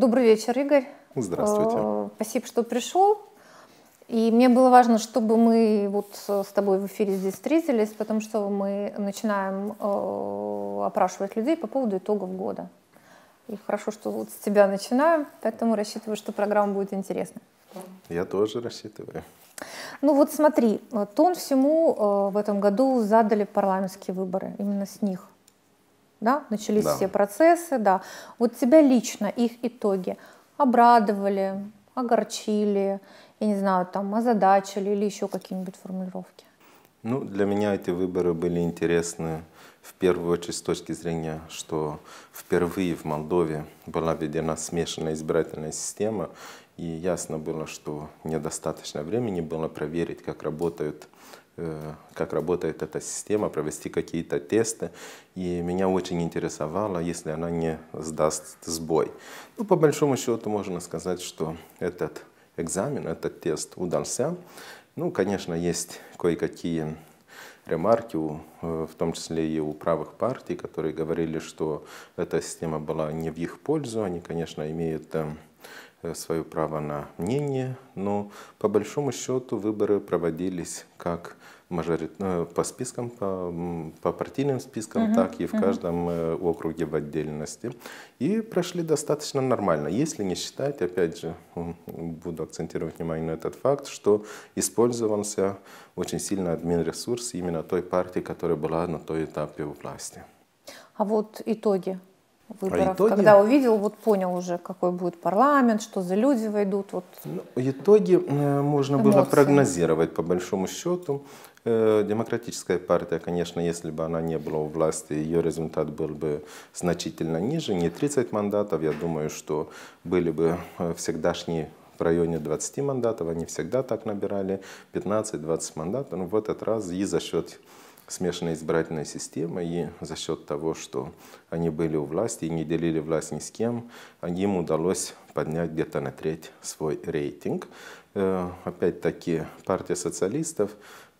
Добрый вечер, Игорь. Здравствуйте. Э, спасибо, что пришел. И мне было важно, чтобы мы вот с тобой в эфире здесь встретились, потому что мы начинаем э, опрашивать людей по поводу итогов года. И хорошо, что вот с тебя начинаем, поэтому рассчитываю, что программа будет интересна. Я тоже рассчитываю. Ну вот смотри, э, тон всему в этом году задали парламентские выборы, именно с них – да, начались да. все процессы, да. Вот тебя лично их итоги обрадовали, огорчили, я не знаю, там, озадачили или еще какие-нибудь формулировки? Ну, для меня эти выборы были интересны в первую очередь с точки зрения, что впервые в Молдове была введена смешанная избирательная система, и ясно было, что недостаточно времени было проверить, как работают Э, как работает эта система, провести какие-то тесты. И меня очень интересовало, если она не сдаст сбой. Ну, по большому счету можно сказать, что этот экзамен, этот тест удался. Ну, конечно, есть кое-какие ремарки, э, в том числе и у правых партий, которые говорили, что эта система была не в их пользу. Они, конечно, имеют э, Э, свое право на мнение, но по большому счету выборы проводились как э, по спискам, по, по партийным спискам, угу, так и в каждом uh округе в отдельности. И прошли достаточно нормально, если не считать, опять же, буду акцентировать внимание на этот факт, что использовался очень сильно ресурс именно той партии, которая была на той этапе у власти. А вот итоги выборов? А итоги... Когда увидел, вот понял уже, какой будет парламент, что за люди войдут? Вот... Ну, итоги э, можно Эмоции. было прогнозировать, по большому счету. Э, Демократическая партия, конечно, если бы она не была у власти, ее результат был бы значительно ниже, не 30 мандатов, я думаю, что были бы э, всегдашние в районе 20 мандатов, они всегда так набирали, 15-20 мандатов, но ну, в этот раз и за счет смешанной избирательной системы, и за счет того, что они были у власти и не делили власть ни с кем, им удалось поднять где-то на треть свой рейтинг. Э, опять-таки, партия социалистов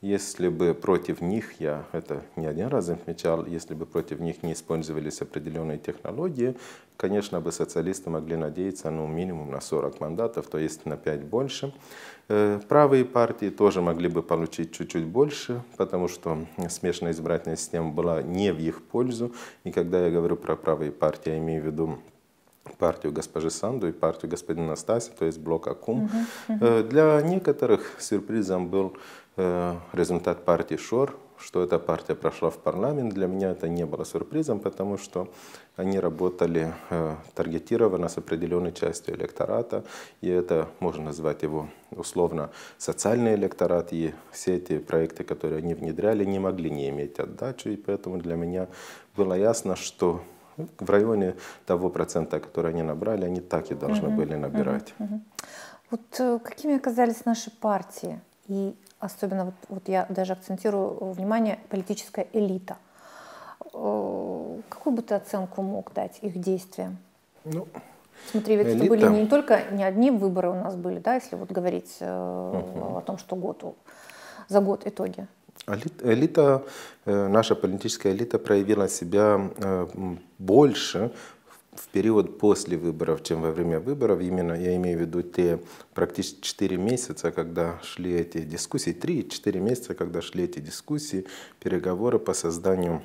если бы против них, я это не один раз отмечал, если бы против них не использовались определенные технологии, конечно бы социалисты могли надеяться ну, минимум на 40 мандатов, то есть на 5 больше. Э, правые партии тоже могли бы получить чуть-чуть больше, потому что смешанная избирательная система была не в их пользу. И когда я говорю про правые партии, я имею в виду партию госпожи Санду и партию господина Стаси, то есть блок Акум. Угу, угу. Для некоторых сюрпризом был Э, результат партии ШОР, что эта партия прошла в парламент, для меня это не было сюрпризом, потому что они работали э, таргетированно с определенной частью электората, и это можно назвать его условно социальный электорат, и все эти проекты, которые они внедряли, не могли не иметь отдачи, и поэтому для меня было ясно, что в районе того процента, который они набрали, они так и должны mm были набирать. Mm-hmm. Вот э, какими оказались наши партии? И особенно вот, вот я даже акцентирую э, внимание, политическая элита. Э, какую бы ты оценку мог дать их действиям? Ну, Смотри, ведь элита. это были не только не одни выборы у нас были, да, если вот говорить э, угу. о том, что год за год итоги. Элита, э, наша политическая элита проявила себя больше в период после выборов, чем во время выборов. Именно я имею в виду те практически 4 месяца, когда шли эти дискуссии, 3-4 месяца, когда шли эти дискуссии, переговоры по созданию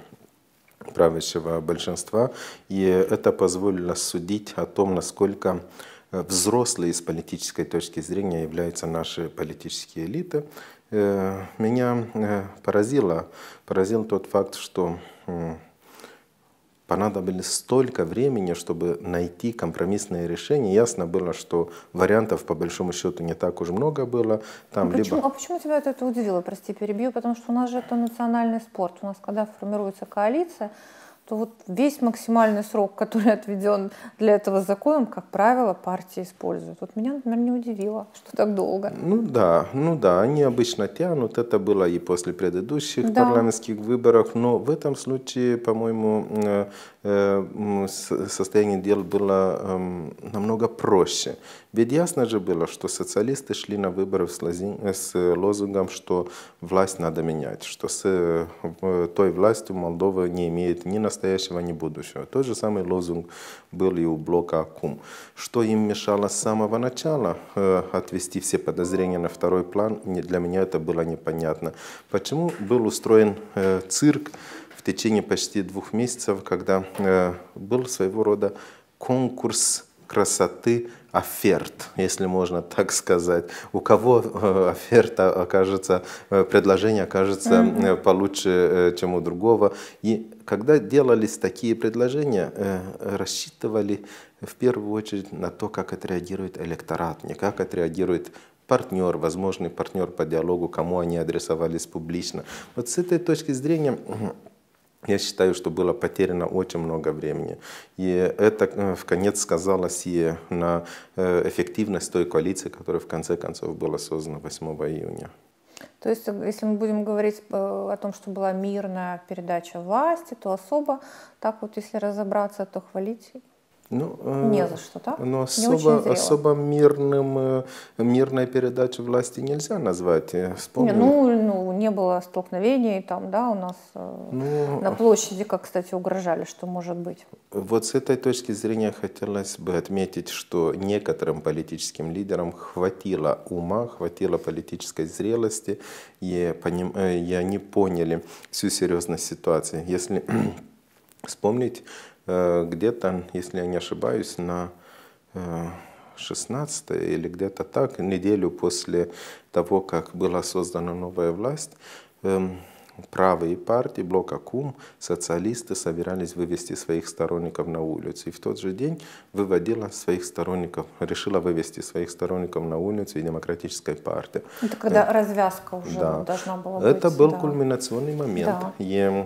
правящего большинства. И это позволило судить о том, насколько э, взрослые с политической точки зрения являются наши политические элиты. Э, меня э, поразило, поразил тот факт, что понадобилось столько времени, чтобы найти компромиссное решение. Ясно было, что вариантов по большому счету не так уж много было. Там а, либо... а почему тебя это удивило, прости, перебью? Потому что у нас же это национальный спорт. У нас, когда формируется коалиция, то вот весь максимальный срок, который отведен для этого законом, как правило, партии используют. Вот меня, например, не удивило, что так долго. Ну да, ну да, они обычно тянут. Это было и после предыдущих да. парламентских выборов, но в этом случае, по-моему, э, э, состояние дел было эм, намного проще. Ведь ясно же было, что социалисты шли на выборы с лозунгом, что власть надо менять, что с э, той властью Молдова не имеет ни на настоящего, ни будущего. Тот же самый лозунг был и у блока АКУМ. Что им мешало с самого начала э, отвести все подозрения на второй план, для меня это было непонятно. Почему был устроен э, цирк в течение почти двух месяцев, когда э, был своего рода конкурс красоты оферт, если можно так сказать. У кого э, оферта окажется, э, предложение окажется э, получше, э, чем у другого. И когда делались такие предложения, э, рассчитывали в первую очередь на то, как отреагирует электорат, не как отреагирует партнер, возможный партнер по диалогу, кому они адресовались публично. Вот с этой точки зрения я считаю, что было потеряно очень много времени. И это э, в конец сказалось и на э, эффективность той коалиции, которая в конце концов была создана 8 июня. То есть, э, если мы будем говорить э, о том, что была мирная передача власти, то особо так вот, если разобраться, то хвалить ну, э, не за что, да? Но особо, особо мирным, э, мирной передачей власти нельзя назвать. Вспомню. Не, ну, ну, не было столкновений там, да, у нас э, ну, на а площади, как, кстати, угрожали, что может быть. Вот с этой точки зрения хотелось бы отметить, что некоторым политическим лидерам хватило ума, хватило политической зрелости, и, поним, и они поняли всю серьезность ситуации. Если вспомнить Э, где-то, если я не ошибаюсь, на 16 э, или где-то так, неделю после того, как была создана новая власть, эм, правые партии, блок АКУМ, социалисты собирались вывести своих сторонников на улицу. И в тот же день выводила своих сторонников, решила вывести своих сторонников на улицу и демократическая партия. Это когда э, развязка уже да. должна была быть. Это был да. кульминационный момент. Да. И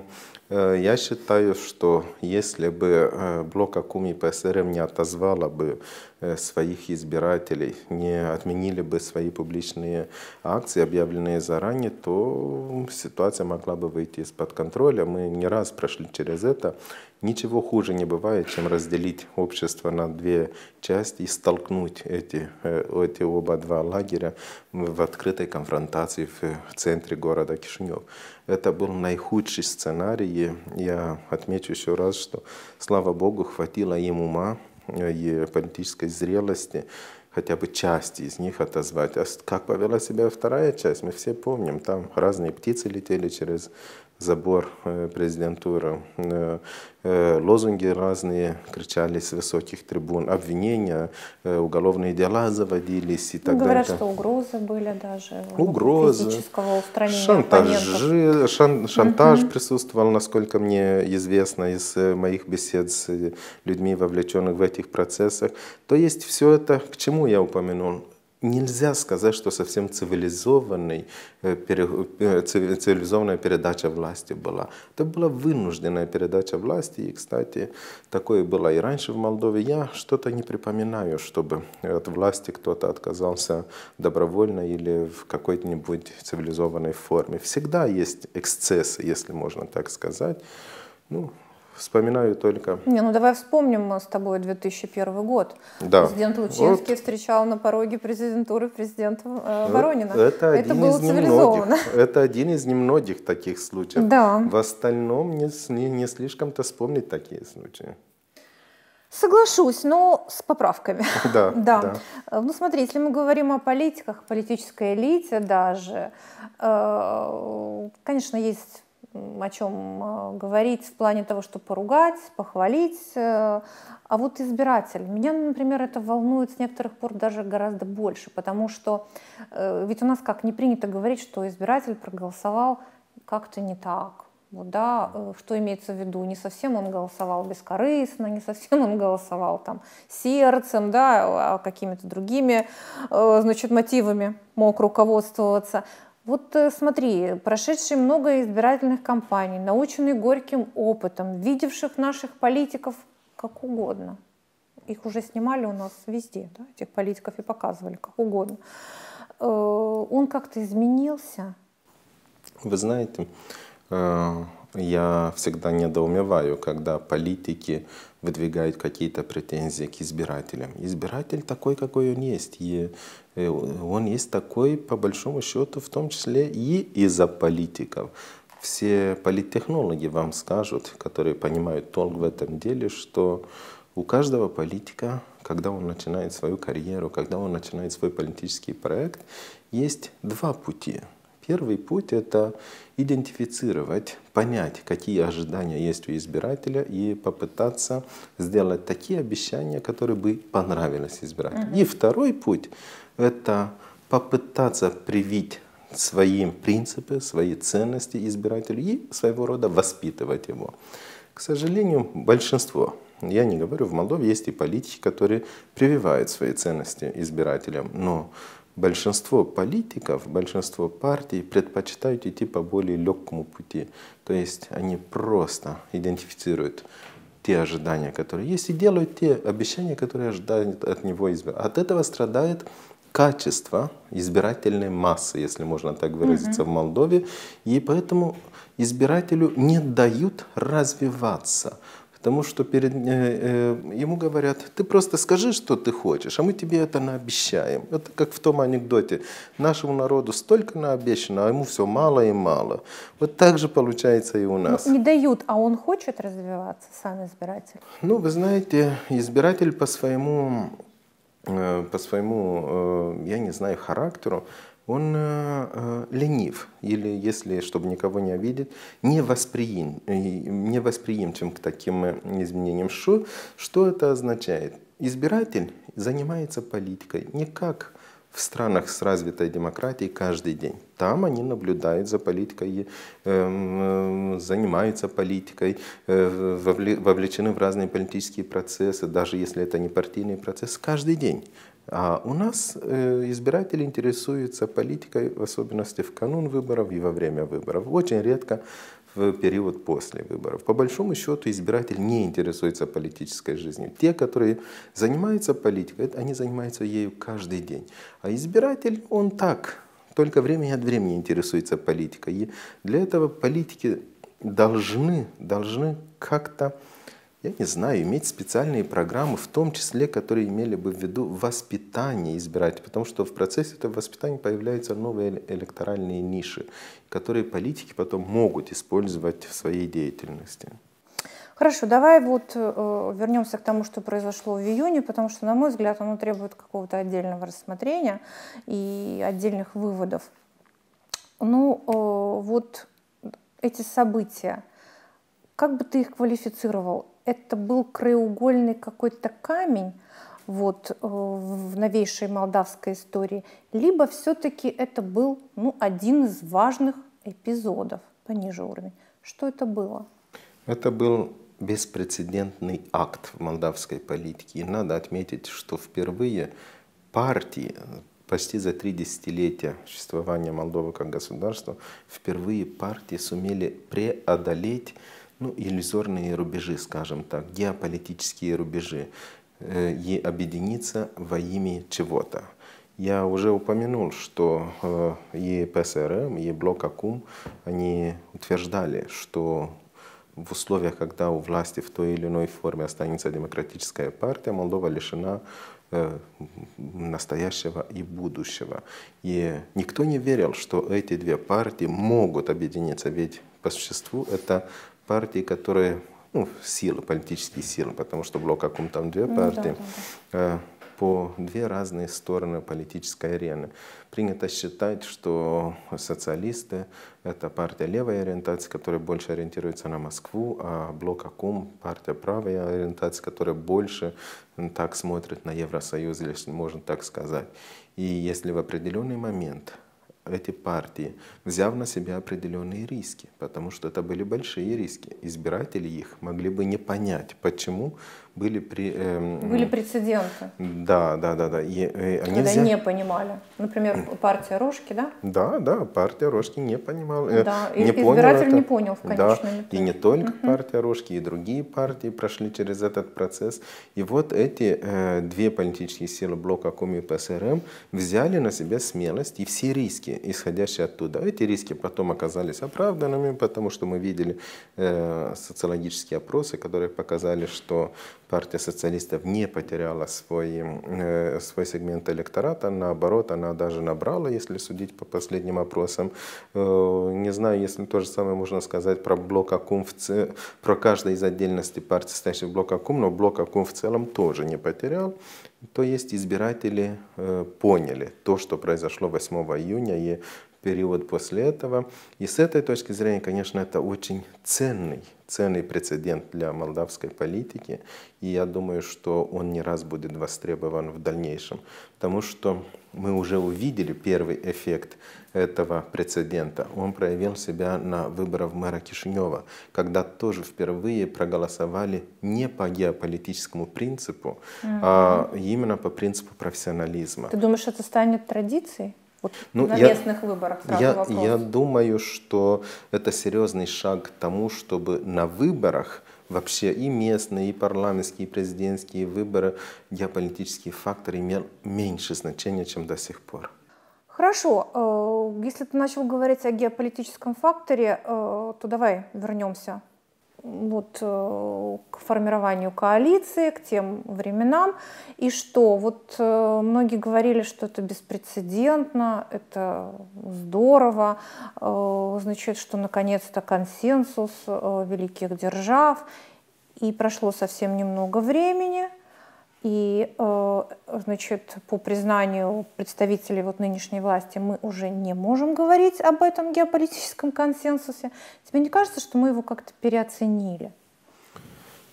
Э, я считаю, что если бы э, блок Акуми ПСРМ не отозвала бы э, своих избирателей, не отменили бы свои публичные акции, объявленные заранее, то ситуация могла бы выйти из-под контроля. Мы не раз прошли через это. Ничего хуже не бывает, чем разделить общество на две части и столкнуть эти, э, эти оба два лагеря в открытой конфронтации в центре города Кишинев. Это был наихудший сценарий. Я отмечу еще раз, что, слава Богу, хватило им ума э, и политической зрелости хотя бы часть из них отозвать. А как повела себя вторая часть, мы все помним. Там разные птицы летели через забор э, президентуры. Э, э, лозунги разные кричали с высоких трибун, обвинения, уголовные дела заводились и так Говорят, далее. Говорят, что угрозы были даже. Угрозы, физического устранения шан, шантаж угу. присутствовал, насколько мне известно из моих бесед с людьми, вовлеченных в этих процессах. То есть все это к чему я упомянул, нельзя сказать, что совсем цивилизованной, э, э, цивилизованная передача власти была. Это была вынужденная передача власти. И, кстати, такое было и раньше в Молдове. Я что-то не припоминаю, чтобы от власти кто-то отказался добровольно или в какой-нибудь цивилизованной форме. Всегда есть эксцессы, если можно так сказать. Ну, вспоминаю только... Не, ну давай вспомним мы э, с тобой 2001 год. Да. Президент Лучинский вот. встречал на пороге президентуры президента э, э Воронина. Это, это один было из Немногих, это один из немногих таких случаев. Да. В остальном не, не, не слишком-то вспомнить такие случаи. Соглашусь, но с поправками. Да, да. да. Э, ну смотри, если мы говорим о политиках, политической элите даже, э, конечно, есть о чем э, говорить в плане того, что поругать, похвалить. Э, а вот избиратель. Меня, например, это волнует с некоторых пор даже гораздо больше, потому что э, ведь у нас как не принято говорить, что избиратель проголосовал как-то не так. Вот, да, что имеется в виду, не совсем он голосовал бескорыстно, не совсем он голосовал там сердцем, да, а какими-то другими, значит, мотивами мог руководствоваться. Вот э, смотри, прошедшие много избирательных кампаний, наученные горьким опытом, видевших наших политиков как угодно. Их уже снимали у нас везде, да, этих политиков и показывали как угодно. Э, он как-то изменился? Вы знаете, э, я всегда недоумеваю, когда политики выдвигают какие-то претензии к избирателям. Избиратель такой, какой он есть. И Э, он есть такой, по большому счету, в том числе и из-за политиков. Все политтехнологи вам скажут, которые понимают толк в этом деле, что у каждого политика, когда он начинает свою карьеру, когда он начинает свой политический проект, есть два пути – Первый путь – это идентифицировать, понять, какие ожидания есть у избирателя и попытаться сделать такие обещания, которые бы понравились избирателю. Угу. И второй путь – это попытаться привить своим принципы, свои ценности избирателю и своего рода воспитывать его. К сожалению, большинство, я не говорю, в Молдове есть и политики, которые прививают свои ценности избирателям, но большинство политиков, большинство партий предпочитают идти по более легкому пути. То есть они просто идентифицируют те ожидания, которые есть, и делают те обещания, которые ожидают от него избиратель. От этого страдает качество избирательной массы, если можно так выразиться, угу. в Молдове. И поэтому избирателю не дают развиваться. Потому что перед, э, э, ему говорят, ты просто скажи, что ты хочешь, а мы тебе это наобещаем. Это как в том анекдоте. Нашему народу столько наобещано, а ему все мало и мало. Вот так же получается и у ну, нас. не дают, а он хочет развиваться, сам избиратель? Ну, вы знаете, избиратель по своему, э, по своему, э, я не знаю, характеру, он э, э, ленив, или, если, чтобы никого не обидеть, невосприим, э, невосприимчив к таким э, изменениям. Что, что это означает? Избиратель занимается политикой не как в странах с развитой демократией каждый день. Там они наблюдают за политикой, э, занимаются политикой, э, вовлечены в разные политические процессы, даже если это не партийный процесс, каждый день. А у нас э, избиратели интересуются политикой, в особенности в канун выборов и во время выборов. Очень редко в период после выборов. По большому счету избиратель не интересуется политической жизнью. Те, которые занимаются политикой, они занимаются ею каждый день. А избиратель, он так, только время от времени интересуется политикой. И для этого политики должны, должны как-то я не знаю, иметь специальные программы, в том числе, которые имели бы в виду воспитание избирателей, потому что в процессе этого воспитания появляются новые электоральные ниши, которые политики потом могут использовать в своей деятельности. Хорошо, давай вот э, вернемся к тому, что произошло в июне, потому что, на мой взгляд, оно требует какого-то отдельного рассмотрения и отдельных выводов. Ну, э, вот эти события, как бы ты их квалифицировал? это был краеугольный какой-то камень вот, э, в новейшей молдавской истории, либо все-таки это был ну, один из важных эпизодов пониже уровень. Что это было? Это был беспрецедентный акт в молдавской политике. И надо отметить, что впервые партии почти за три десятилетия существования Молдовы как государства, впервые партии сумели преодолеть ну, иллюзорные рубежи, скажем так, геополитические рубежи, э, и объединиться во имя чего-то. Я уже упомянул, что э, и ПСРМ, и блок АКУМ, они утверждали, что в условиях, когда у власти в той или иной форме останется демократическая партия, Молдова лишена э, настоящего и будущего. И никто не верил, что эти две партии могут объединиться, ведь по существу это партии, которые, ну, силы, политические силы, потому что блок Акум там две партии, ну, да, да. Э, по две разные стороны политической арены. Принято считать, что социалисты — это партия левой ориентации, которая больше ориентируется на Москву, а блок Акум — партия правой ориентации, которая больше так смотрит на Евросоюз, если можно так сказать. И если в определенный момент эти партии, взяв на себя определенные риски, потому что это были большие риски. Избиратели их могли бы не понять, почему были при... Э, были прецеденты. Да, да, да. да. И, и э, они Когда взяли... не понимали. Например, партия Рожки, да? Да, да, партия Рожки не понимала. Э, да, не и, понял избиратель это. не понял в конечном да. И не только угу. партия Рожки, и другие партии прошли через этот процесс. И вот эти э, две политические силы блока Коми и ПСРМ эм взяли на себя смелость и все риски исходящие оттуда. Эти риски потом оказались оправданными, потому что мы видели э, социологические опросы, которые показали, что партия социалистов не потеряла свой, э, свой сегмент электората, наоборот, она даже набрала, если судить по последним опросам. Э, не знаю, если то же самое можно сказать про блок АКУМ, в ц... про каждый из отдельности партий, состоящих в блок АКУМ, но блок АКУМ в целом тоже не потерял. То есть избиратели э, поняли то, что произошло 8 июня и период после этого. И с этой точки зрения, конечно, это очень ценный, ценный прецедент для молдавской политики. И я думаю, что он не раз будет востребован в дальнейшем. Потому что мы уже увидели первый эффект этого прецедента. Он проявил себя на выборах мэра Кишинева, когда тоже впервые проголосовали не по геополитическому принципу, угу. а именно по принципу профессионализма. Ты думаешь, это станет традицией? Вот ну, на я, местных выборах сразу я, я думаю, что это серьезный шаг к тому, чтобы на выборах вообще и местные, и парламентские, и президентские выборы, геополитический фактор имел меньше значения, чем до сих пор. Хорошо, э, если ты начал говорить о геополитическом факторе, э, то давай вернемся вот, э, к формированию коалиции, к тем временам. И что? Вот э, многие говорили, что это беспрецедентно, это здорово, э, значит, что наконец-то консенсус великих держав. И прошло совсем немного времени – и, э, значит, по признанию представителей вот нынешней власти мы уже не можем говорить об этом геополитическом консенсусе. Тебе не кажется, что мы его как-то переоценили?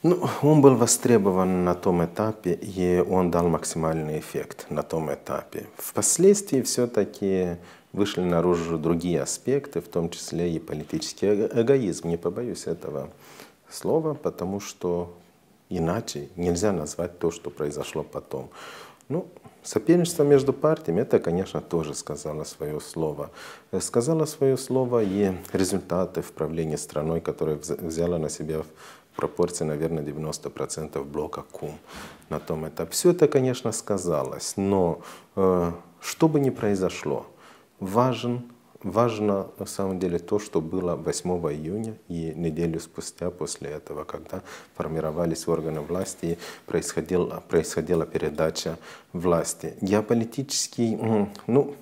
Ну, он был востребован на том этапе, и он дал максимальный эффект на том этапе. Впоследствии все-таки вышли наружу другие аспекты, в том числе и политический эгоизм. Не побоюсь этого слова, потому что Иначе нельзя назвать то, что произошло потом. Ну, соперничество между партиями, это, конечно, тоже сказала свое слово. Э, сказала свое слово и результаты в правлении страной, которые взяла на себя в пропорции, наверное, 90% блока КУМ на том этапе. Все это, конечно, сказалось, но э, что бы ни произошло, важен Важно на самом деле то, что было 8 июня и неделю спустя после этого, когда формировались органы власти происходила, происходила передача власти. Геополитический, ну,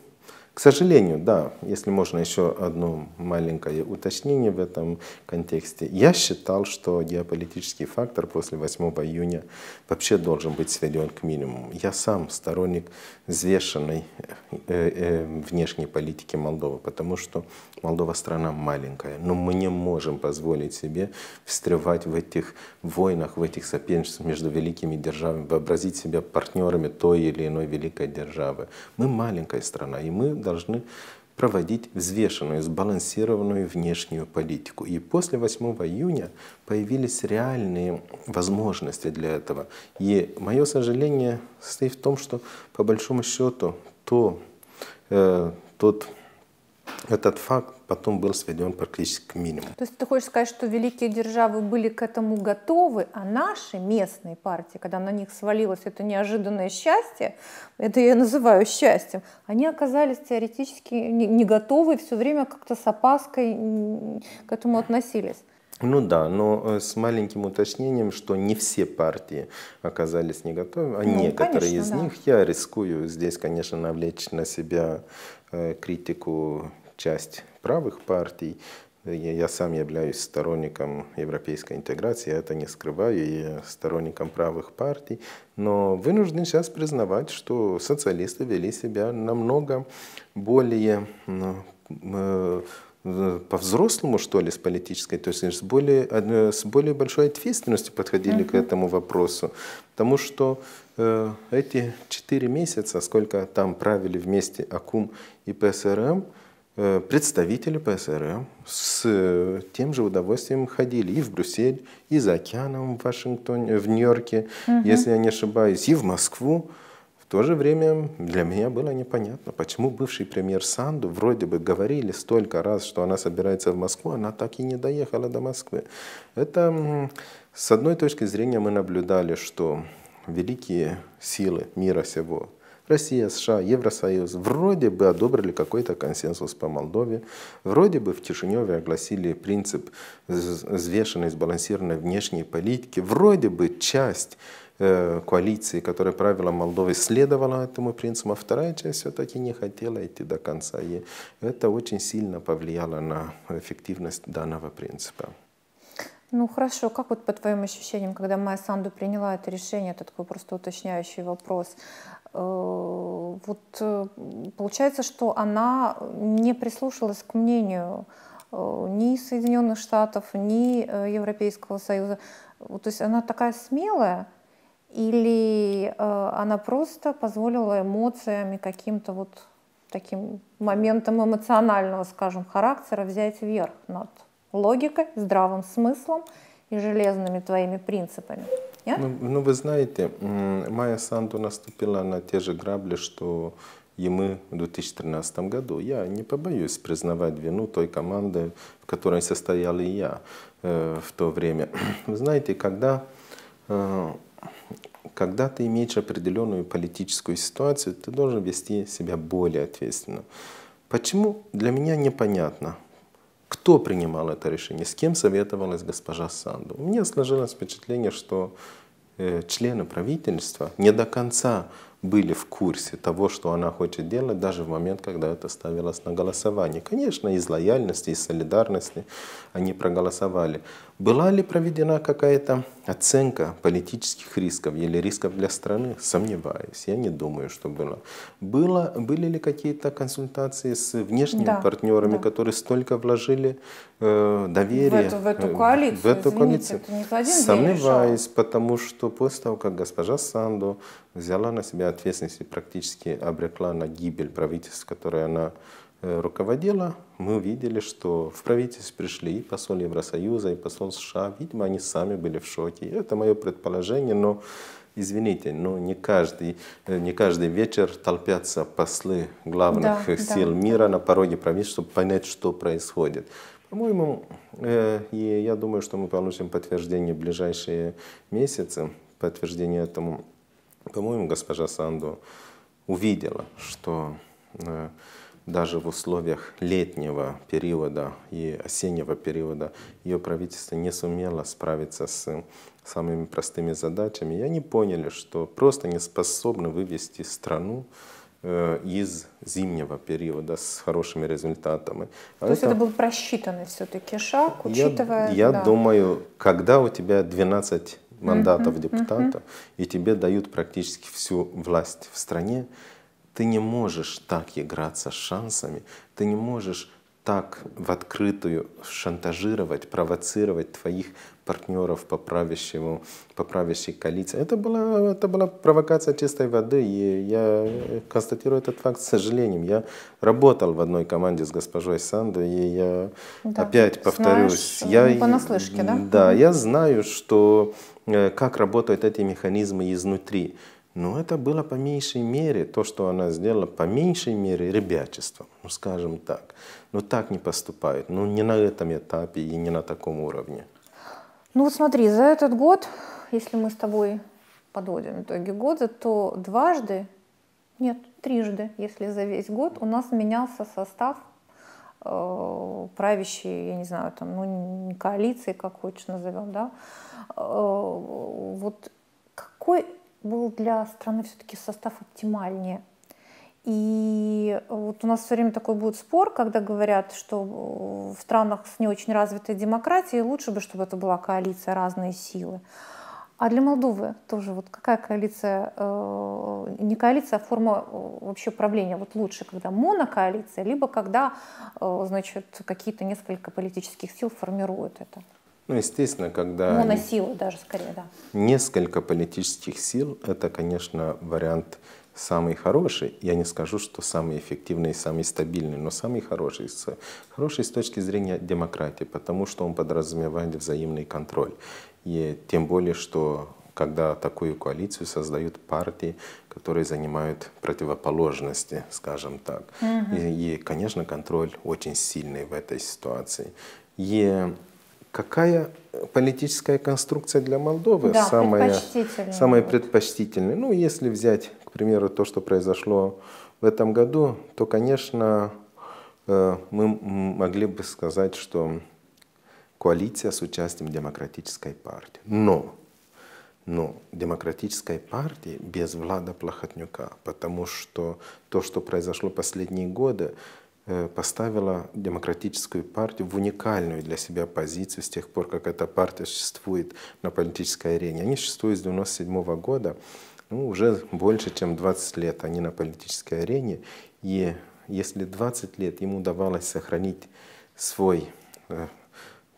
к сожалению, да, если можно еще одно маленькое уточнение в этом контексте. Я считал, что геополитический фактор после 8 июня вообще должен быть сведен к минимуму. Я сам сторонник взвешенной э, э, внешней политики Молдовы, потому что Молдова страна маленькая, но мы не можем позволить себе встревать в этих войнах, в этих соперничествах между великими державами, вообразить себя партнерами той или иной великой державы. Мы маленькая страна, и мы должны проводить взвешенную, сбалансированную внешнюю политику. И после 8 июня появились реальные возможности для этого. И мое сожаление состоит в том, что по большому счету то, э, тот этот факт потом был сведен практически к минимуму. То есть ты хочешь сказать, что великие державы были к этому готовы, а наши местные партии, когда на них свалилось это неожиданное счастье, это я называю счастьем, они оказались теоретически не готовы, все время как-то с опаской к этому относились. Ну да, но э, с маленьким уточнением, что не все партии оказались не готовы, а ну, некоторые конечно, из да. них. Я рискую здесь, конечно, навлечь на себя э, критику часть правых партий. Я сам являюсь сторонником европейской интеграции, я это не скрываю, я сторонником правых партий, но вынужден сейчас признавать, что социалисты вели себя намного более э, э, по-взрослому, что ли, с политической, то есть с более, с более большой ответственностью подходили mm-hmm. к этому вопросу. Потому что э, эти четыре месяца, сколько там правили вместе АКУМ и ПСРМ, Э, представители ПСРМ с э, тем же удовольствием ходили и в Брюссель, и за океаном в Вашингтоне, в Нью-Йорке, угу. если я не ошибаюсь, и в Москву. В то же время для меня было непонятно, почему бывший премьер Санду, вроде бы говорили столько раз, что она собирается в Москву, она так и не доехала до Москвы. Это, с одной точки зрения, мы наблюдали, что великие силы мира всего – Россия, США, Евросоюз вроде бы одобрили какой-то консенсус по Молдове, вроде бы в Чешиневе огласили принцип взвешенной, сбалансированной внешней политики, вроде бы часть э, коалиции, которая правила Молдовы, следовала этому принципу, а вторая часть все-таки не хотела идти до конца. И это очень сильно повлияло на эффективность данного принципа. Ну хорошо, как вот по твоим ощущениям, когда Майя Санду приняла это решение, это такой просто уточняющий вопрос, Э, вот э, получается, что она не прислушалась к мнению э, ни Соединенных Штатов, ни Европейского Союза. То есть она такая смелая, или она просто позволила эмоциями каким-то вот таким моментом эмоционального, скажем, характера взять верх над логикой, здравым смыслом и железными твоими принципами. Нет? Ну, ну, вы знаете, Майя Санду наступила на те же грабли, что и мы в 2013 году. Я не побоюсь признавать вину той команды, в которой состоял и я э, в то время. Вы знаете, когда, э, когда ты имеешь определенную политическую ситуацию, ты должен вести себя более ответственно. Почему? Для меня непонятно кто принимал это решение, с кем советовалась госпожа Санду. У меня сложилось впечатление, что э, члены правительства не до конца были в курсе того, что она хочет делать, даже в момент, когда это ставилось на голосование. Конечно, из лояльности, из солидарности они проголосовали. Была ли проведена какая-то оценка политических рисков или рисков для страны? Сомневаюсь, я не думаю, что было. было были ли какие-то консультации с внешними да, партнерами, да. которые столько вложили э, доверие в эту, в эту э, коалицию? В эту Извините, коалицию. Это Сомневаюсь, потому что после того, как госпожа Санду взяла на себя ответственность и практически обрекла на гибель правительств, которое она Э, руководила, мы увидели, что в правительство пришли и посол Евросоюза, и посол США. Видимо, они сами были в шоке. Это мое предположение, но извините, но не каждый, э, не каждый вечер толпятся послы главных э, да, сил да. мира на пороге правительства, чтобы понять, что происходит. По-моему, э, и я думаю, что мы получим подтверждение в ближайшие месяцы, подтверждение этому. По-моему, госпожа Санду увидела, что э, даже в условиях летнего периода и осеннего периода ее правительство не сумело справиться с самыми простыми задачами, и они поняли, что просто не способны вывести страну э, из зимнего периода с хорошими результатами. То это, есть это был просчитанный все-таки шаг, учитывая... Я, я да. думаю, когда у тебя 12 мандатов mm-hmm, депутата, mm-hmm. и тебе дают практически всю власть в стране, ты не можешь так играться с шансами, ты не можешь так в открытую шантажировать, провоцировать твоих партнеров по, правящему, по правящей коалиции. Это была, это была провокация чистой воды, и я э, констатирую этот факт с сожалением. Я работал в одной команде с госпожой Санду, и я да, опять повторюсь. Знаешь, э, я, понаслышке, да? Да, я знаю, что, э, как работают эти механизмы изнутри. Но это было по меньшей мере, то, что она сделала, по меньшей мере ребячеством, ну скажем так. Но так не поступают. ну не на этом этапе и не на таком уровне. Ну вот смотри, за этот год, если мы с тобой подводим итоги года, то дважды, нет, трижды, если за весь год, у нас менялся состав э, правящей, я не знаю, там, ну, коалиции, как хочешь назовем, да, э, вот какой был для страны все-таки состав оптимальнее. И вот у нас все время такой будет спор, когда говорят, что в странах с не очень развитой демократией лучше бы, чтобы это была коалиция разные силы. А для Молдовы тоже вот какая коалиция, э, не коалиция, а форма э, вообще правления вот лучше, когда монокоалиция, либо когда, э, значит, какие-то несколько политических сил формируют это. Ну, естественно, когда... Моносилы даже скорее, да. Несколько политических сил — это, конечно, вариант самый хороший. Я не скажу, что самый эффективный и самый стабильный, но самый хороший. Хороший с точки зрения демократии, потому что он подразумевает взаимный контроль. И тем более, что когда такую коалицию создают партии, которые занимают противоположности, скажем так. Угу. И, и, конечно, контроль очень сильный в этой ситуации. И какая политическая конструкция для Молдовы да, самая, предпочтительная. самая предпочтительная. Ну, если взять, к примеру, то, что произошло в этом году, то, конечно, э, мы могли бы сказать, что коалиция с участием демократической партии. Но, но демократической партии без Влада Плохотнюка, потому что то, что произошло последние годы, Э, поставила демократическую партию в уникальную для себя позицию с тех пор, как эта партия существует на политической арене. Они существуют с 1997 года, ну, уже больше, чем 20 лет они на политической арене. И если 20 лет ему удавалось сохранить свой э,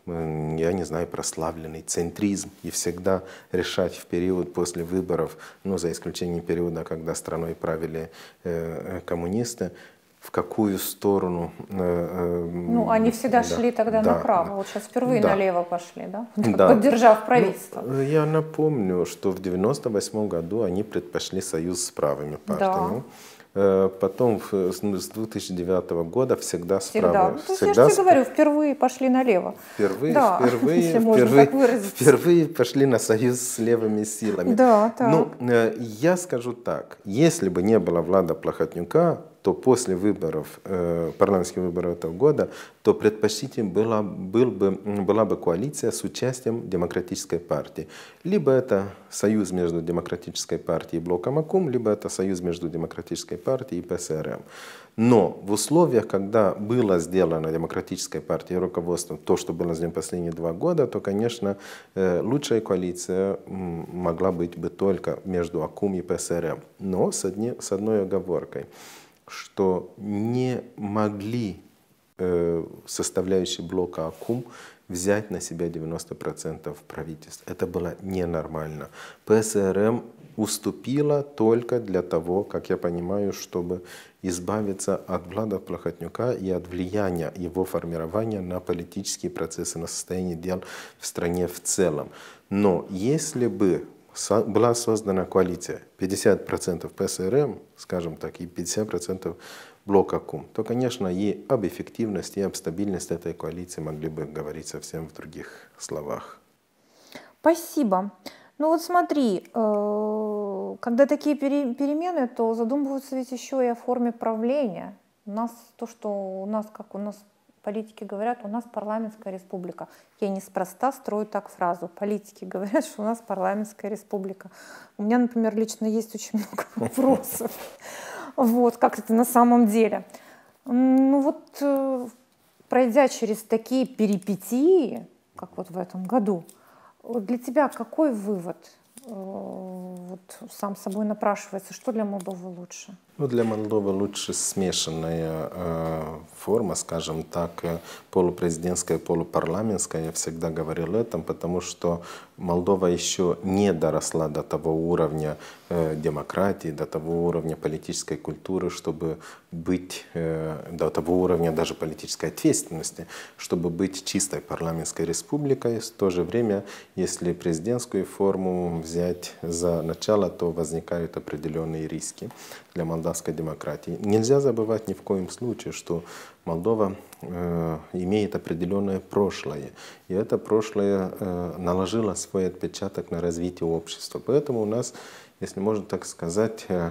я не знаю, прославленный центризм и всегда решать в период после выборов, ну, за исключением периода, когда страной правили э, коммунисты, в какую сторону. Э, э, ну, они всегда да, шли тогда да, направо, да, вот сейчас впервые да, налево пошли, да? да. Поддержав ну, правительство. Ну, я напомню, что в 1998 году они предпочли союз с правыми партиями. Да. Потом с 2009 ну, года всегда справа. Всегда. Ну, всегда я же тебе говорю, впервые пошли налево. Впервые, да, впервые, впервые, впервые пошли на союз с левыми силами. Да, так. Ну, я скажу так, если бы не было Влада Плохотнюка, то после выборов, э, парламентских выборов этого года, то предпочтительным была, был бы, была бы коалиция с участием Демократической партии. Либо это союз между Демократической партией и блоком АКУМ, либо это союз между Демократической партией и ПСРМ. Но в условиях, когда было сделано Демократической партией руководством то, что было сделано последние два года, то, конечно, э, лучшая коалиция могла быть бы только между АКУМ и ПСРМ, но с, одни, с одной оговоркой – что не могли э, составляющие блока АКУМ взять на себя 90% правительств. Это было ненормально. ПСРМ уступила только для того, как я понимаю, чтобы избавиться от Влада Плохотнюка и от влияния его формирования на политические процессы, на состояние дел в стране в целом. Но если бы была создана коалиция 50% ПСРМ, скажем так, и 50% блока КУМ, то, конечно, и об эффективности, и об стабильности этой коалиции могли бы говорить совсем в других словах. Спасибо. Ну вот смотри, э, когда такие перемены, то задумываются ведь еще и о форме правления. У нас то, что у нас, как у нас Политики говорят, у нас парламентская республика. Я неспроста строю так фразу. Политики говорят, что у нас парламентская республика. У меня, например, лично есть очень много вопросов. Вот, как это на самом деле. Ну вот, э, пройдя через такие перипетии, как вот в этом году, для тебя какой вывод э, вот, сам собой напрашивается? Что для МОБова лучше? Ну, для Молдовы лучше смешанная э, форма, скажем так, э, полупрезидентская, полупарламентская. Я всегда говорил этом, потому что Молдова еще не доросла до того уровня э, демократии, до того уровня политической культуры, чтобы быть, э, до того уровня даже политической ответственности, чтобы быть чистой парламентской республикой. В то же время, если президентскую форму взять за начало, то возникают определенные риски для Молдовы молдавской демократии. Нельзя забывать ни в коем случае, что Молдова э, имеет определенное прошлое, и это прошлое э, наложило свой отпечаток на развитие общества. Поэтому у нас, если можно так сказать, э,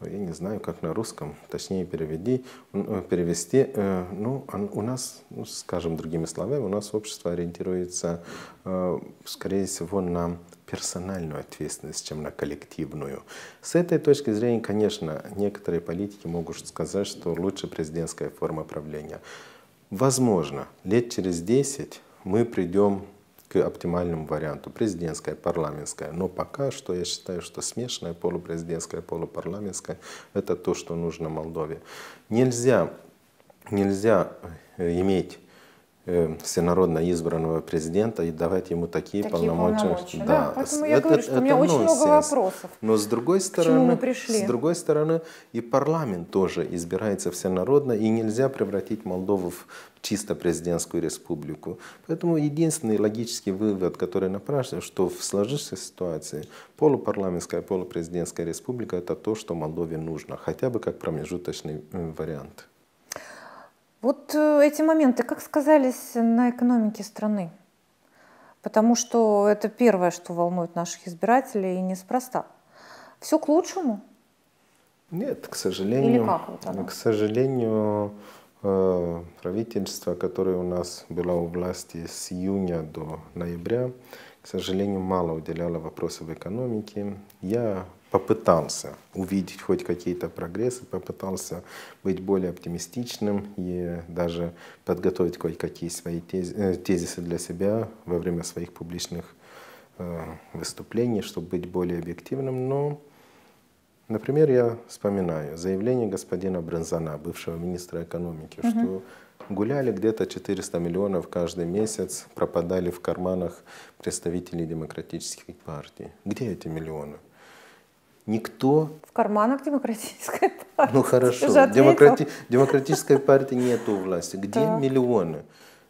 я не знаю, как на русском, точнее переведи, э, перевести, э, ну, у нас, ну, скажем другими словами, у нас общество ориентируется, э, скорее всего, на персональную ответственность, чем на коллективную. С этой точки зрения, конечно, некоторые политики могут сказать, что лучше президентская форма правления. Возможно, лет через 10 мы придем к оптимальному варианту президентская, парламентская. Но пока что я считаю, что смешанная полупрезидентская, полупарламентская – это то, что нужно Молдове. Нельзя, нельзя э, иметь Э, всенародно избранного президента и давать ему такие, такие полномочия. полномочия. Да. да, поэтому это, я говорю, что это, у меня это очень нонсенс. много вопросов. Но с другой стороны, с другой стороны, и парламент тоже избирается всенародно, и нельзя превратить Молдову в чисто президентскую республику. Поэтому единственный логический вывод, который напрашивается, что в сложившейся ситуации полупарламентская, полупрезидентская республика – это то, что Молдове нужно, хотя бы как промежуточный э, вариант. Вот э, эти моменты как сказались на экономике страны? Потому что это первое, что волнует наших избирателей, и неспроста. Все к лучшему? Нет, к сожалению. Или как вот оно? К сожалению, э, правительство, которое у нас было у власти с июня до ноября, к сожалению, мало уделяло вопросов экономики. Я попытался увидеть хоть какие-то прогрессы, попытался быть более оптимистичным и даже подготовить кое-какие свои э, тезисы для себя во время своих публичных э, выступлений, чтобы быть более объективным. Но, например, я вспоминаю заявление господина Бранзана, бывшего министра экономики, угу. что гуляли где-то 400 миллионов каждый месяц, пропадали в карманах представителей демократических партий. Где эти миллионы? никто... В карманах демократической партии. Ну хорошо, Демократи... демократической партии у власти. Где да. миллионы?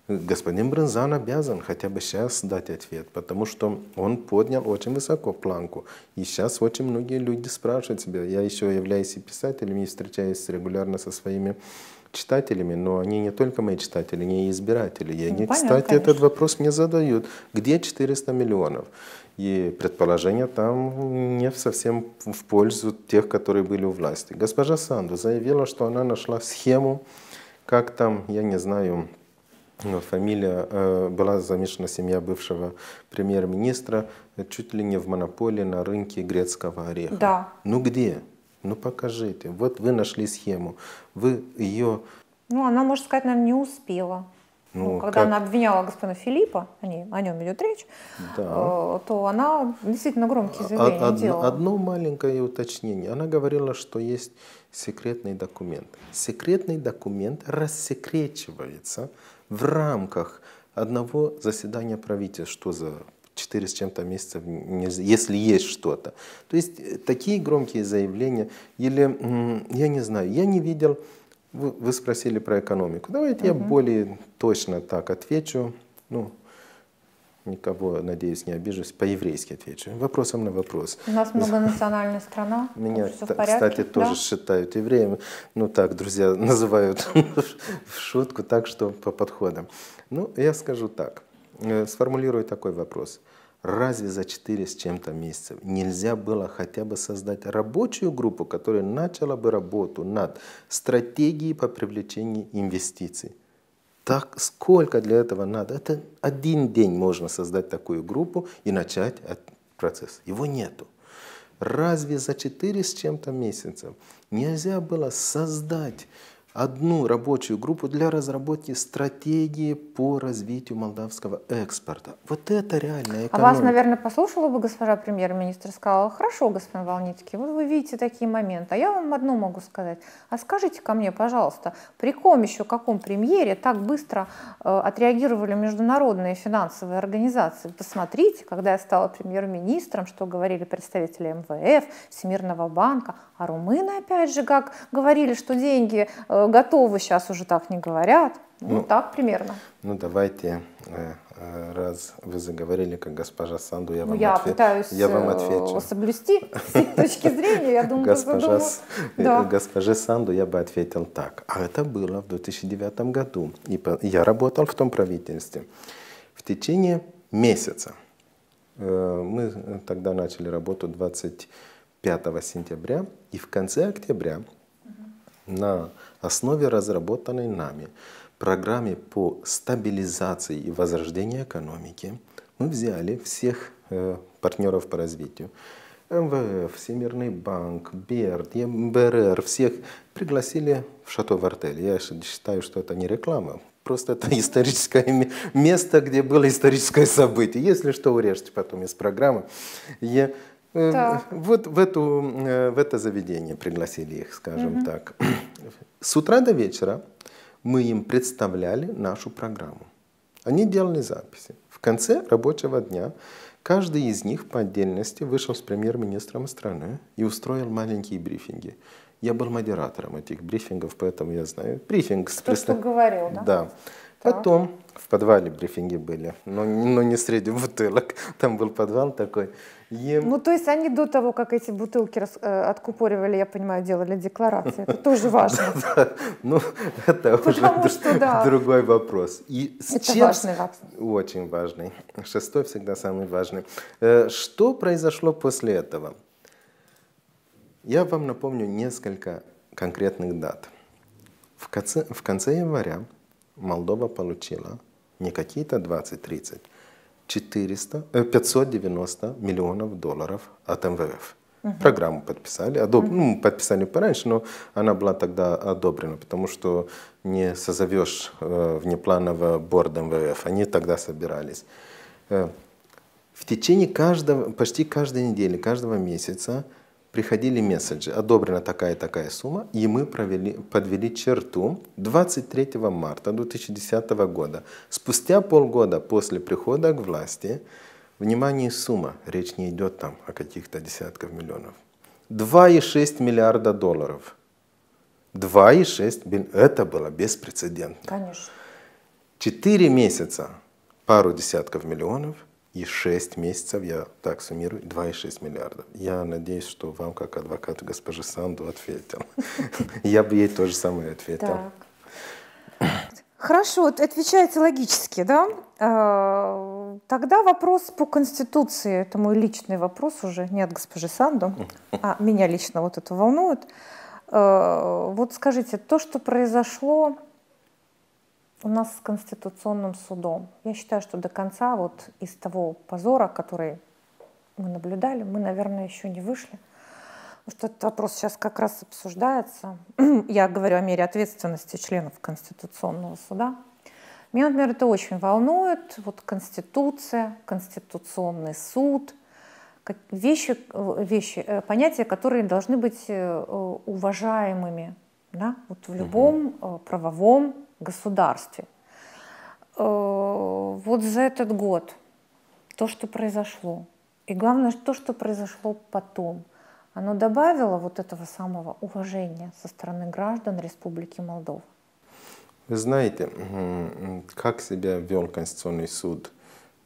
Господин Брынзан обязан хотя бы сейчас дать ответ, потому что он поднял очень высоко планку. И сейчас очень многие люди спрашивают себя, я еще являюсь и писателем, и встречаюсь регулярно со своими читателями, но они не только мои читатели, они и избиратели. И они, ну, понятно, кстати, конечно. этот вопрос мне задают. Где 400 миллионов? и предположения там не совсем в пользу тех, которые были у власти. Госпожа Санду заявила, что она нашла схему, как там, я не знаю, ну, фамилия, э, была замешана семья бывшего премьер-министра, чуть ли не в монополии на рынке грецкого ореха. Да. Ну где? Ну покажите. Вот вы нашли схему. Вы ее... Ну, она, можно сказать, наверное, не успела. Ну, ну, когда как... она обвиняла господина Филиппа, они, о нем идет речь, да. Э, то она действительно громкие а, заявления Од, делала. Одно маленькое уточнение. Она говорила, что есть секретный документ. Секретный документ рассекречивается в рамках одного заседания правительства. Что за четыре с чем-то месяца, если есть что-то. То есть э, такие громкие заявления, или, я не знаю, я не видел вы спросили про экономику. Давайте угу. я более точно так отвечу. Ну, никого, надеюсь, не обижусь, по-еврейски отвечу. Вопросом на вопрос. У нас многонациональная страна. Меня, кстати, тоже считают евреем. Ну так, друзья называют в шутку, так что по подходам. Ну, я скажу так, э, сформулирую такой вопрос. Разве за 4 с чем-то месяцев нельзя было хотя бы создать рабочую группу, которая начала бы работу над стратегией по привлечению инвестиций? Так сколько для этого надо? Это один день можно создать такую группу и начать процесс. Его нету. Разве за 4 с чем-то месяцев нельзя было создать одну рабочую группу для разработки стратегии по развитию молдавского экспорта. Вот это реально экономика. А вас, наверное, послушала бы госпожа премьер-министр, сказала, хорошо, господин Волницкий, вот вы видите такие моменты, а я вам одно могу сказать. А скажите ко мне, пожалуйста, при ком еще, каком премьере так быстро э, отреагировали международные финансовые организации? Посмотрите, когда я стала премьер-министром, что говорили представители МВФ, Всемирного банка, а румыны, опять же, как говорили, что деньги э, готовы сейчас уже так не говорят. Ну, ну так примерно. Ну, давайте, э, э, раз вы заговорили, как госпожа Санду, я ну, вам, я отве... пытаюсь я вам э, отвечу. соблюсти с точки зрения, я думаю, госпожа, да. госпоже Санду я бы ответил так. А это было в 2009 году, и я работал в том правительстве. В течение месяца, мы тогда начали работу 25 сентября, и в конце октября угу. на основе разработанной нами программе по стабилизации и возрождению экономики мы взяли всех э, партнеров по развитию. МВФ, Всемирный банк, БЕРД, МБРР, всех пригласили в Шато Вартель. Я считаю, что это не реклама, просто это историческое место, где было историческое событие. Если что, урежьте потом из программы. Я, э, так. вот в, эту, э, в это заведение пригласили их, скажем угу. так. С утра до вечера мы им представляли нашу программу. Они делали записи. В конце рабочего дня каждый из них по отдельности вышел с премьер-министром страны и устроил маленькие брифинги. Я был модератором этих брифингов, поэтому я знаю. Брифинг с представителем. говорил, да? Да. Потом в подвале брифинги были, но, но не среди бутылок. Там был подвал такой. И... Ну, то есть они до того, как эти бутылки рас... Э, откупоривали, я понимаю, делали декларации. Это тоже важно. Ну, это уже другой вопрос. Это важный вопрос. Очень важный. Шестой всегда самый важный. Э, что произошло после этого? Я вам напомню несколько конкретных дат. В конце января Молдова получила не какие-то 20-30, 400, 590 миллионов долларов от МВФ. Угу. Программу подписали, одоб... угу. ну, подписали пораньше, но она была тогда одобрена, потому что не созовешь э, внепланово борд МВФ, они тогда собирались. Э, в течение каждого, почти каждой недели, каждого месяца приходили месседжи, одобрена такая-такая сумма, и мы провели, подвели черту 23 марта 2010 года. Спустя полгода после прихода к власти, внимание, сумма, речь не идет там о каких-то десятках миллионов, 2,6 миллиарда долларов. 2,6, это было беспрецедентно. Конечно. Четыре месяца, пару десятков миллионов – и 6 месяцев, я так суммирую, 2,6 миллиарда. Я надеюсь, что вам, как адвокат госпожи Санду, ответил. Я бы ей тоже самое ответил. Хорошо, отвечаете логически, да? А, тогда вопрос по Конституции. Это мой личный вопрос уже, нет, от госпожи Санду, а меня лично вот это волнует. А, вот скажите, то, что произошло у нас с Конституционным судом. Я считаю, что до конца вот из того позора, который мы наблюдали, мы, наверное, еще не вышли. Потому что этот вопрос сейчас как раз обсуждается. Я говорю о мере ответственности членов Конституционного суда. Меня, например, это очень волнует. Вот Конституция, Конституционный суд, вещи, вещи, э, понятия, которые должны быть э, э, уважаемыми да? вот в любом правовом государстве. Э, вот за этот год то, что произошло, и главное, то, что произошло потом, оно добавило вот этого самого уважения со стороны граждан Республики Молдова. Вы знаете, как себя вел Конституционный суд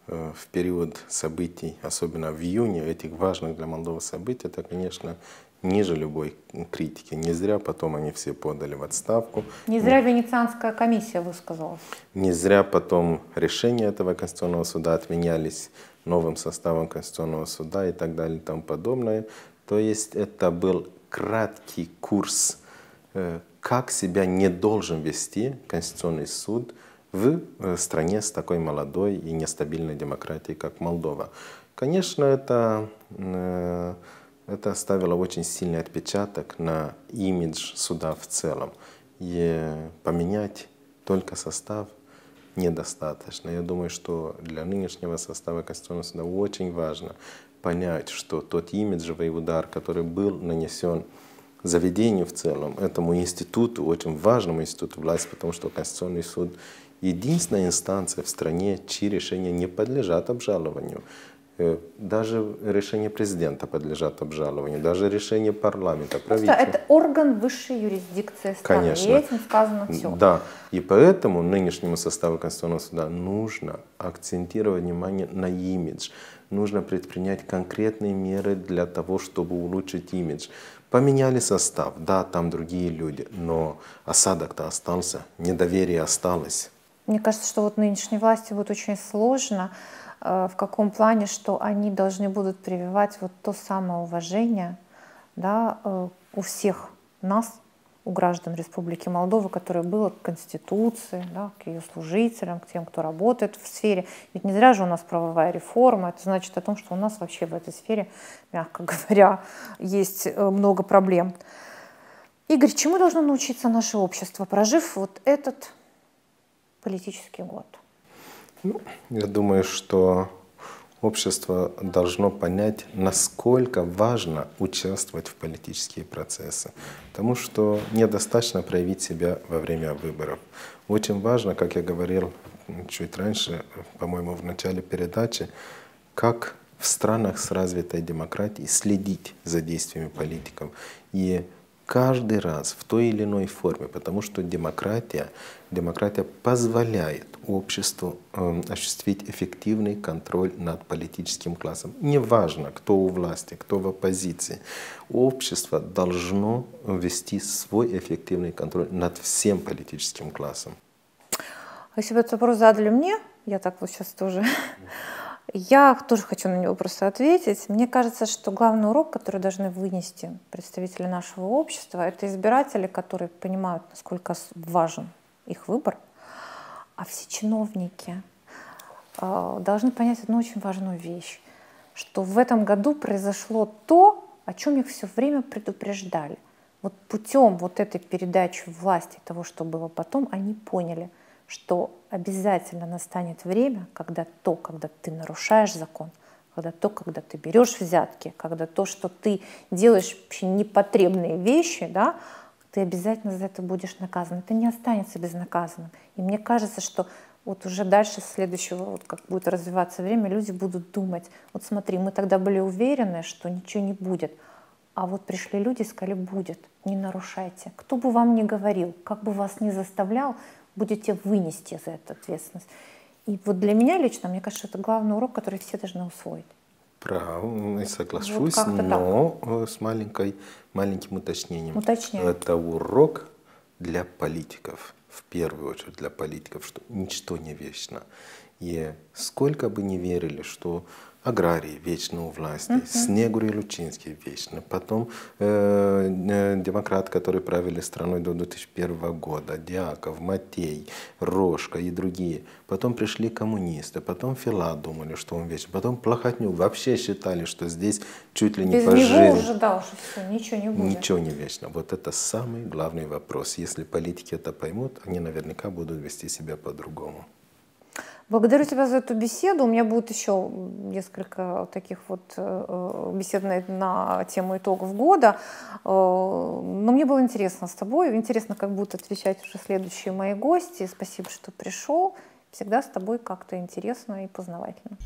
э, в период событий, особенно в июне, этих важных для Молдовы событий, это, конечно, ниже любой критики. Не зря потом они все подали в отставку. Не зря не, Венецианская комиссия высказалась. Не зря потом решения этого Конституционного суда отменялись новым составом Конституционного суда и так далее и тому подобное. То есть это был краткий курс, э, как себя не должен вести Конституционный суд в э, стране с такой молодой и нестабильной демократией, как Молдова. Конечно, это э, это оставило очень сильный отпечаток на имидж суда в целом. И поменять только состав недостаточно. Я думаю, что для нынешнего состава Конституционного суда очень важно понять, что тот имиджевый удар, который был нанесен заведению в целом, этому институту, очень важному институту власти, потому что Конституционный суд единственная инстанция в стране, чьи решения не подлежат обжалованию. Э, даже решения президента подлежат обжалованию, даже решения парламента, правительства. Просто это орган высшей юрисдикции страны, Конечно. и этим сказано все. Да, и поэтому нынешнему составу Конституционного суда нужно акцентировать внимание на имидж. Нужно предпринять конкретные меры для того, чтобы улучшить имидж. Поменяли состав, да, там другие люди, но осадок-то остался, недоверие осталось. Мне кажется, что вот нынешней власти будет очень сложно Э, в каком плане, что они должны будут прививать вот то самое уважение да, э, у всех нас, у граждан Республики Молдова, которое было к Конституции, да, к ее служителям, к тем, кто работает в сфере. Ведь не зря же у нас правовая реформа, это значит о том, что у нас вообще в этой сфере, мягко говоря, есть э, много проблем. Игорь, чему должно научиться наше общество, прожив вот этот политический год? Ну, я думаю, что общество должно понять, насколько важно участвовать в политические процессы. Потому что недостаточно проявить себя во время выборов. Очень важно, как я говорил чуть раньше, по-моему, в начале передачи, как в странах с развитой демократией следить за действиями политиков. И каждый раз в той или иной форме, потому что демократия, демократия позволяет обществу э, осуществить эффективный контроль над политическим классом. Неважно, кто у власти, кто в оппозиции, общество должно вести свой эффективный контроль над всем политическим классом. А если бы этот вопрос задали мне, я так вот сейчас тоже Я тоже хочу на него просто ответить. Мне кажется, что главный урок, который должны вынести представители нашего общества, это избиратели, которые понимают, насколько важен их выбор, а все чиновники а, должны понять одну очень важную вещь, что в этом году произошло то, о чем их все время предупреждали. Вот путем вот этой передачи власти, того, что было потом, они поняли – что обязательно настанет время, когда то, когда ты нарушаешь закон, когда то, когда ты берешь взятки, когда то, что ты делаешь вообще непотребные вещи, да, ты обязательно за это будешь наказан. Это не останется безнаказанным. И мне кажется, что вот уже дальше следующего, вот как будет развиваться время, люди будут думать, вот смотри, мы тогда были уверены, что ничего не будет, а вот пришли люди и сказали, будет, не нарушайте. Кто бы вам ни говорил, как бы вас ни заставлял, будете вынести за эту ответственность. И вот для меня лично, мне кажется, это главный урок, который все должны усвоить. Правильно, соглашусь, вот но так. Э, с маленькой, маленьким уточнением. Уточняю. Это урок для политиков, в первую очередь для политиков, что ничто не вечно. И сколько бы не верили, что Аграрии вечно у власти, uh-huh. Снегур и Лучинский вечно, потом э, э, демократ, который правили страной до 2001 года, Диаков, Матей, Рожка и другие. Потом пришли коммунисты, потом Фила думали, что он вечно, потом Плохотнюк вообще считали, что здесь чуть ли не Без по него жизни. уже, все, ничего не будет. Ничего не вечно. Вот это самый главный вопрос. Если политики это поймут, они наверняка будут вести себя по-другому. Благодарю тебя за эту беседу. У меня будет еще несколько таких вот э, э, бесед на, на тему итогов года. Э, но мне было интересно с тобой. Интересно, как будут отвечать уже следующие мои гости. Спасибо, что пришел. Всегда с тобой как-то интересно и познавательно.